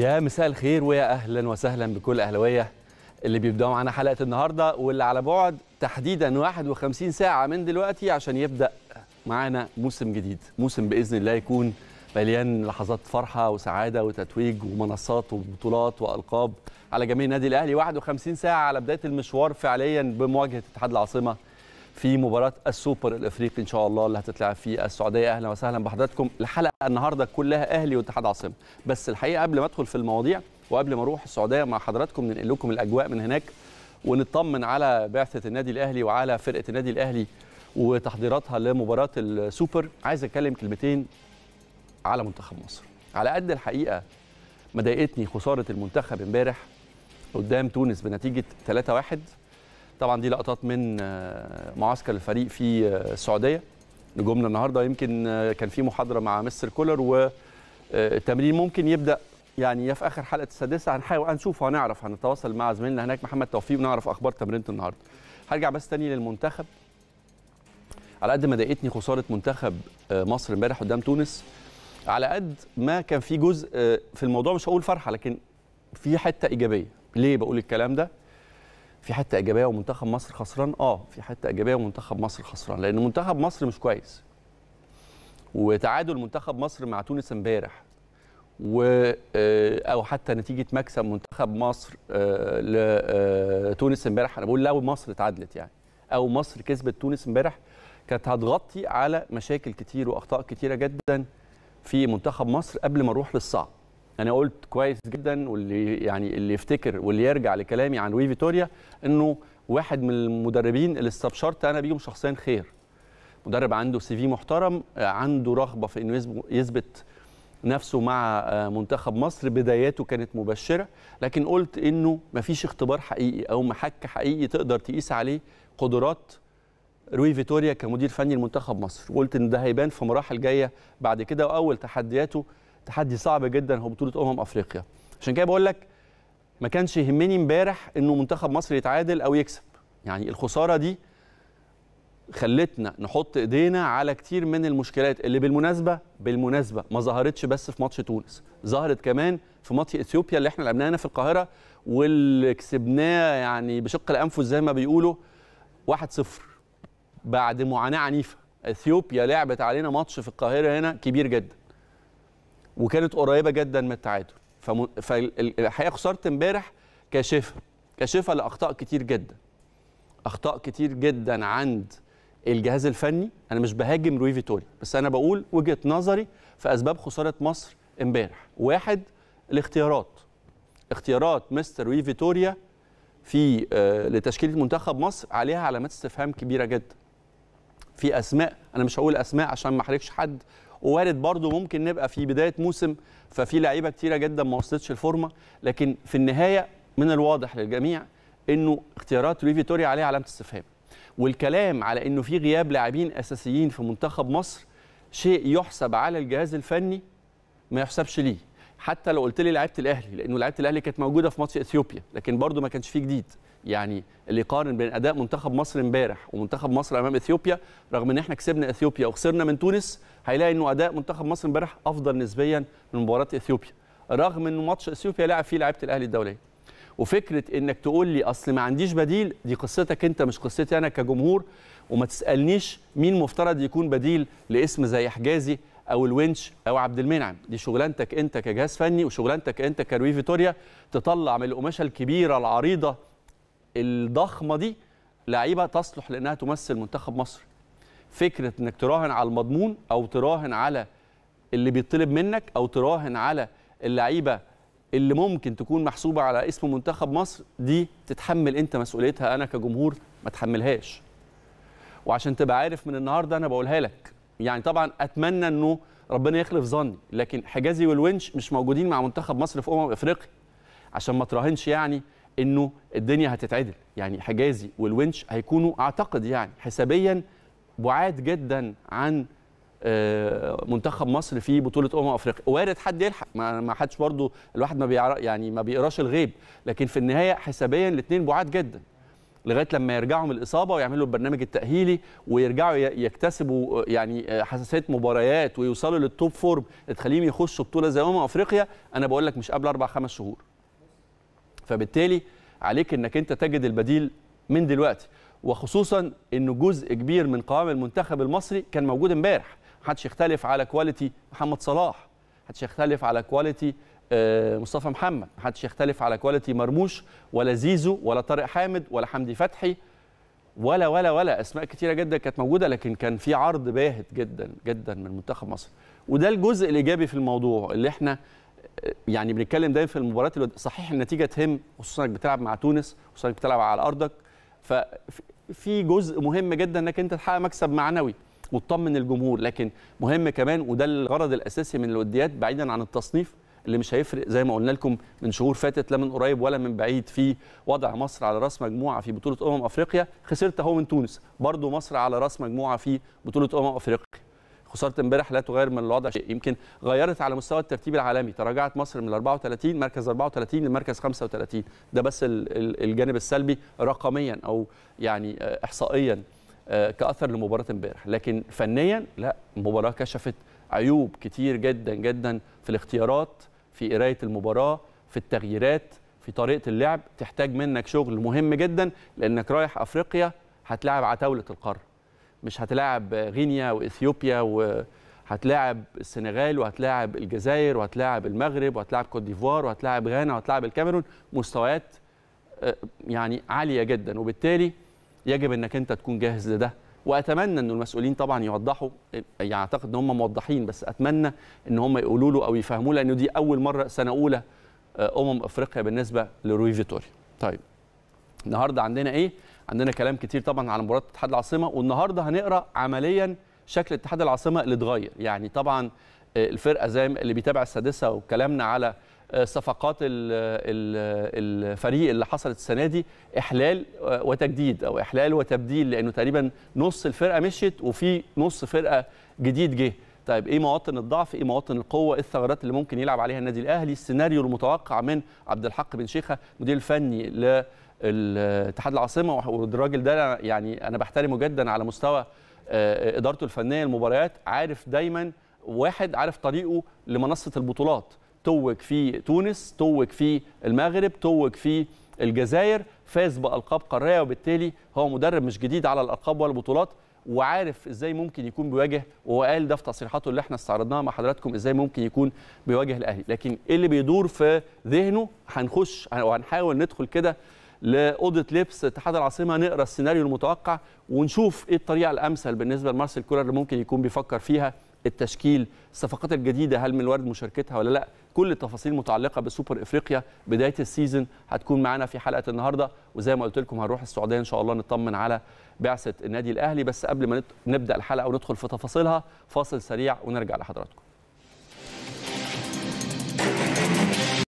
يا مساء الخير ويا اهلا وسهلا بكل اهلاويه اللي بيبداوا معانا حلقه النهارده واللي على بعد تحديدا 51 ساعه من دلوقتي عشان يبدا معانا موسم جديد موسم باذن الله يكون مليان لحظات فرحه وسعاده وتتويج ومنصات وبطولات والقاب على جميع النادي الاهلي 51 ساعه على بدايه المشوار فعليا بمواجهه اتحاد العاصمه في مباراه السوبر الافريقي ان شاء الله اللي هتتلعب في السعوديه اهلا وسهلا بحضراتكم الحلقه النهارده كلها اهلي واتحاد عاصمه بس الحقيقه قبل ما ادخل في المواضيع وقبل ما اروح السعوديه مع حضراتكم ننقل لكم الاجواء من هناك ونطمن على بعثه النادي الاهلي وعلى فرقه النادي الاهلي وتحضيراتها لمباراه السوبر عايز اتكلم كلمتين على منتخب مصر على قد الحقيقه ما ضايقتني خساره المنتخب امبارح قدام تونس بنتيجه 3-1 طبعا دي لقطات من آه، معسكر الفريق في آه، السعوديه نجومنا النهارده يمكن آه، كان في محاضره مع مستر كولر والتمرين ممكن يبدا يعني يا في اخر حلقه السادسه هنحاول هنشوف وهنعرف هنتواصل مع زميلنا هناك محمد توفيق ونعرف اخبار تمرينه النهارده هرجع بس تاني للمنتخب على قد ما ضايقتني خساره منتخب مصر امبارح قدام تونس على قد ما كان في جزء في الموضوع مش هقول فرحه لكن في حته ايجابيه ليه بقول الكلام ده في حته ايجابيه ومنتخب مصر خسران اه في حته ايجابيه ومنتخب مصر خسران لان منتخب مصر مش كويس وتعادل منتخب مصر مع تونس امبارح و آه، او حتى نتيجه مكسب منتخب مصر آه، لتونس آه، امبارح انا بقول لو مصر اتعادلت يعني او مصر كسبت تونس امبارح كانت هتغطي على مشاكل كتير واخطاء كتيره جدا في منتخب مصر قبل ما نروح للصعب انا قلت كويس جدا واللي يعني اللي يفتكر واللي يرجع لكلامي عن لوي فيتوريا انه واحد من المدربين اللي استبشرت انا بيهم شخصيا خير مدرب عنده سي في محترم عنده رغبه في انه يثبت نفسه مع آه، منتخب مصر بداياته كانت مبشره لكن قلت انه مفيش اختبار حقيقي او محك حقيقي تقدر تقيس عليه قدرات روي فيتوريا كمدير فني لمنتخب مصر وقلت ان ده هيبان في مراحل جايه بعد كده واول تحدياته تحدي صعب جدا هو بطوله امم افريقيا عشان كده بقول لك ما كانش يهمني امبارح انه منتخب مصر يتعادل او يكسب يعني الخساره دي خلتنا نحط ايدينا على كتير من المشكلات اللي بالمناسبه بالمناسبه ما ظهرتش بس في ماتش تونس ظهرت كمان في ماتش اثيوبيا اللي احنا لعبناه هنا في القاهره واللي كسبناه يعني بشق الانفس زي ما بيقولوا 1-0 بعد معاناه عنيفه اثيوبيا لعبت علينا ماتش في القاهره هنا كبير جدا وكانت قريبه جدا من التعادل فالحقيقه خساره امبارح كاشفه كاشفه لاخطاء كتير جدا اخطاء كتير جدا عند الجهاز الفني انا مش بهاجم روي فيتوريا بس انا بقول وجهه نظري في اسباب خساره مصر امبارح واحد الاختيارات اختيارات مستر روي فيتوريا في آه لتشكيله منتخب مصر عليها علامات استفهام كبيره جدا في اسماء انا مش هقول اسماء عشان ما احرجش حد ووارد برضه ممكن نبقى في بدايه موسم ففي لعيبه كتيره جدا ما وصلتش الفورمه لكن في النهايه من الواضح للجميع انه اختيارات لوي فيتوريا عليها علامه استفهام والكلام على انه في غياب لاعبين اساسيين في منتخب مصر شيء يحسب على الجهاز الفني ما يحسبش ليه حتى لو قلت لي لعيبه الاهلي لانه لعيبه الاهلي كانت موجوده في ماتش اثيوبيا لكن برده ما كانش فيه جديد يعني اللي يقارن بين اداء منتخب مصر امبارح ومنتخب مصر امام اثيوبيا رغم ان احنا كسبنا اثيوبيا وخسرنا من تونس هيلاقي انه اداء منتخب مصر امبارح افضل نسبيا من مباراه اثيوبيا رغم انه ماتش اثيوبيا لعب فيه لعيبه الاهلي الدوليه وفكره انك تقول لي اصل ما عنديش بديل دي قصتك انت مش قصتي انا كجمهور وما تسالنيش مين مفترض يكون بديل لاسم زي حجازي او الونش او عبد المنعم دي شغلانتك انت كجهاز فني وشغلانتك انت كروي فيتوريا تطلع من القماشه الكبيره العريضه الضخمه دي لعيبه تصلح لانها تمثل منتخب مصر فكره انك تراهن على المضمون او تراهن على اللي بيطلب منك او تراهن على اللعيبه اللي ممكن تكون محسوبه على اسم منتخب مصر دي تتحمل انت مسؤوليتها انا كجمهور ما تحملهاش وعشان تبقى عارف من النهارده انا بقولها لك يعني طبعا اتمنى انه ربنا يخلف ظني لكن حجازي والونش مش موجودين مع منتخب مصر في امم افريقيا عشان ما تراهنش يعني انه الدنيا هتتعدل يعني حجازي والونش هيكونوا اعتقد يعني حسابيا بعاد جدا عن آه، منتخب مصر في بطوله امم افريقيا وارد حد يلحق ما حدش برضو الواحد ما بيعرف يعني ما بيقراش الغيب لكن في النهايه حسابيا الاثنين بعاد جدا لغايه لما يرجعوا من الاصابه ويعملوا البرنامج التاهيلي ويرجعوا يكتسبوا آه، يعني آه، حساسيه مباريات ويوصلوا للتوب فورم تخليهم يخشوا بطوله زي امم افريقيا انا بقول لك مش قبل اربع خمس شهور. فبالتالي عليك انك انت تجد البديل من دلوقتي وخصوصا ان جزء كبير من قوام المنتخب المصري كان موجود امبارح محدش يختلف على كواليتي محمد صلاح محدش يختلف على كواليتي آه، مصطفى محمد محدش يختلف على كواليتي مرموش ولا زيزو ولا طارق حامد ولا حمدي فتحي ولا ولا ولا اسماء كتيره جدا كانت موجوده لكن كان في عرض باهت جدا جدا من منتخب مصر وده الجزء الايجابي في الموضوع اللي احنا آه، يعني بنتكلم دايما في المباريات الود... صحيح النتيجه تهم خصوصا انك بتلعب مع تونس خصوصا انك بتلعب على ارضك ففي جزء مهم جدا انك انت تحقق مكسب معنوي وتطمن الجمهور لكن مهم كمان وده الغرض الاساسي من الوديات بعيدا عن التصنيف اللي مش هيفرق زي ما قلنا لكم من شهور فاتت لا من قريب ولا من بعيد في وضع مصر على راس مجموعه في بطوله امم افريقيا خسرت اهو من تونس برضو مصر على راس مجموعه في بطوله امم افريقيا خساره امبارح لا تغير من الوضع شيء يمكن غيرت على مستوى الترتيب العالمي تراجعت مصر من 34 مركز 34 لمركز 35 ده بس الجانب السلبي رقميا او يعني آه، احصائيا آه، كاثر لمباراه امبارح لكن فنيا لا المباراه كشفت عيوب كتير جدا جدا في الاختيارات في قرايه المباراه في التغييرات في طريقه اللعب تحتاج منك شغل مهم جدا لانك رايح افريقيا هتلاعب عتاوله القاره مش هتلاعب غينيا واثيوبيا وهتلاعب السنغال وهتلاعب الجزائر وهتلاعب المغرب وهتلاعب كوت ديفوار وهتلاعب غانا وهتلاعب الكاميرون مستويات آه، يعني عاليه جدا وبالتالي يجب انك انت تكون جاهز لده واتمنى ان المسؤولين طبعا يوضحوا يعني اعتقد ان هم موضحين بس اتمنى ان هم يقولوا له او يفهموا لانه دي اول مره سنه اولى آه، امم افريقيا بالنسبه لروي فيتوريا. طيب النهارده عندنا ايه؟ عندنا كلام كتير طبعا على مباراه اتحاد العاصمه والنهارده هنقرا عمليا شكل اتحاد العاصمه اللي اتغير يعني طبعا آه، الفرقه زي اللي بيتابع السادسه وكلامنا على آه، صفقات الفريق اللي حصلت السنه دي احلال آه، وتجديد او احلال وتبديل لانه تقريبا نص الفرقه مشيت وفي نص فرقه جديد جه طيب ايه مواطن الضعف ايه مواطن القوه ايه الثغرات اللي ممكن يلعب عليها النادي الاهلي السيناريو المتوقع من عبد الحق بن شيخه مدير الفني لاتحاد العاصمه والراجل ده يعني انا بحترمه جدا على مستوى آه، ادارته الفنيه المباريات عارف دايما واحد عارف طريقه لمنصه البطولات توج في تونس توج في المغرب توج في الجزائر فاز بألقاب قارية وبالتالي هو مدرب مش جديد على الألقاب والبطولات وعارف ازاي ممكن يكون بيواجه وهو قال ده في تصريحاته اللي احنا استعرضناها مع حضراتكم ازاي ممكن يكون بيواجه الاهلي لكن ايه اللي بيدور في ذهنه هنخش وهنحاول ندخل كده لاوضه لبس اتحاد العاصمه نقرا السيناريو المتوقع ونشوف ايه الطريقه الامثل بالنسبه لمارسيل كولر اللي ممكن يكون بيفكر فيها التشكيل الصفقات الجديده هل من الورد مشاركتها ولا لا كل التفاصيل المتعلقه بسوبر افريقيا بدايه السيزون هتكون معانا في حلقه النهارده وزي ما قلت لكم هنروح السعوديه ان شاء الله نطمن على بعثه النادي الاهلي بس قبل ما نبدا الحلقه وندخل في تفاصيلها فاصل سريع ونرجع لحضراتكم